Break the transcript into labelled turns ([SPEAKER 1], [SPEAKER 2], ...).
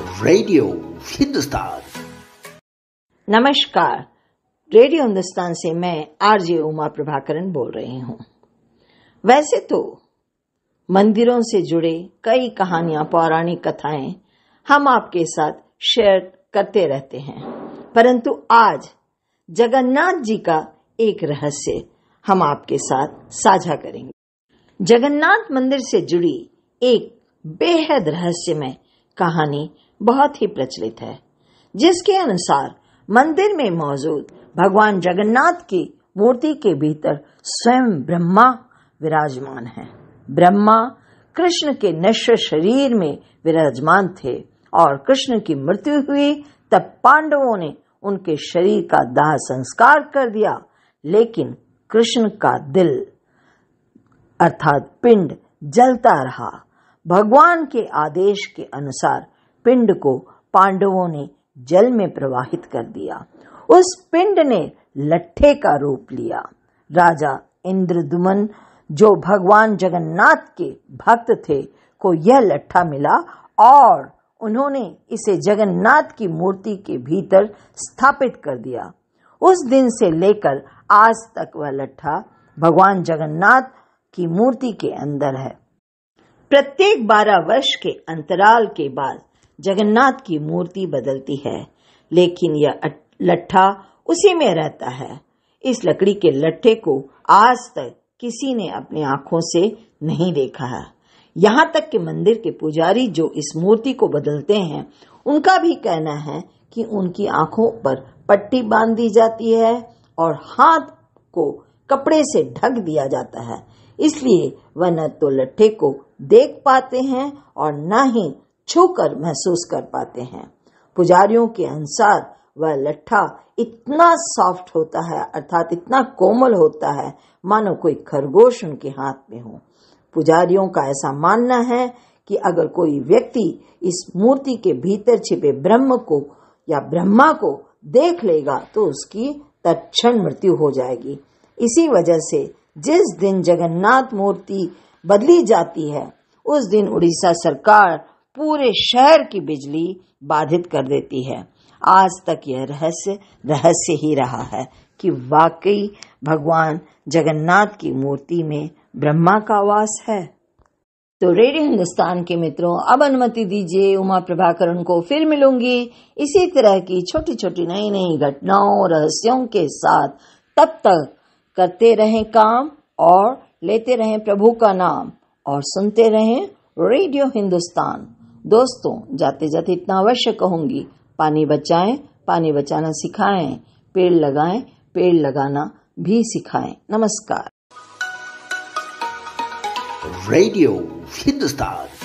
[SPEAKER 1] radio Hindustan नमस्कार radio Hindustan से मैं आरजे उमा प्रभाकरण बोल रही हूँ वैसे तो मंदिरों से जुड़े कई कहानियां पौराणिक कथाएं हम आपके साथ शेयर करते रहते हैं परंतु आज जगन्नाथ जी का एक रहस्य हम आपके साथ साझा करेंगे जगन्नाथ मंदिर से जुड़ी एक बेहद रहस्यमय कहानी बहुत ही प्रचलित है जिसके अनुसार मंदिर में मौजूद भगवान जगन्नाथ की मूर्ति के भीतर स्वयं ब्रह्मा विराजमान है ब्रह्मा कृष्ण के नश्वर शरीर में विराजमान थे और कृष्ण की मृत्यु हुई तब पांडवों ने उनके शरीर का दाह संस्कार कर दिया लेकिन कृष्ण का दिल अर्थात पिंड जलता रहा भगवान के आदेश के अनुसार पिंड को पांडवों ने जल में प्रवाहित कर दिया उस पिंड ने लट्ठे का रूप लिया राजा इंद्रदुमन जो भगवान जगन्नाथ के भक्त थे को यह लट्ठा मिला और उन्होंने इसे जगन्नाथ की मूर्ति के भीतर स्थापित कर दिया उस दिन से लेकर आज तक वह लट्ठा भगवान जगन्नाथ की मूर्ति के अंदर है प्रत्येक बारह वर्ष के अंतराल के बाद जगन्नाथ की मूर्ति बदलती है लेकिन यह लट्ठा उसी में रहता है इस लकड़ी के लट्ठे को आज तक किसी ने अपनी आंखों से नहीं देखा है यहाँ तक कि मंदिर के पुजारी जो इस मूर्ति को बदलते हैं उनका भी कहना है कि उनकी आंखों पर पट्टी बांध दी जाती है और हाथ को कपड़े से ढक दिया जाता है इसलिए वह न तो लट्ठे को देख पाते हैं और न ही छू कर महसूस कर पाते हैं पुजारियों के अनुसार वह लट्ठा इतना सॉफ्ट होता है अर्थात इतना कोमल होता है मानो कोई खरगोश उनके हाथ में हो पुजारियों का ऐसा मानना है कि अगर कोई व्यक्ति इस मूर्ति के भीतर छिपे ब्रह्म को या ब्रह्मा को देख लेगा तो उसकी तत्क्षण मृत्यु हो जाएगी इसी वजह से जिस दिन जगन्नाथ मूर्ति बदली जाती है उस दिन उड़ीसा सरकार पूरे शहर की बिजली बाधित कर देती है आज तक यह रहस्य रहस्य ही रहा है कि वाकई भगवान जगन्नाथ की मूर्ति में ब्रह्मा का वास है तो रेडियो हिंदुस्तान के मित्रों अब अनुमति दीजिए उमा प्रभाकरण को फिर मिलूंगी इसी तरह की छोटी छोटी नई नई घटनाओं रहस्यों के साथ तब तक करते रहें काम और लेते रहें प्रभु का नाम और सुनते रहें रेडियो हिंदुस्तान दोस्तों जाते जाते इतना अवश्य कहूंगी पानी बचाएं पानी बचाना सिखाएं पेड़ लगाएं पेड़ लगाना भी सिखाएं नमस्कार रेडियो हिंदुस्तान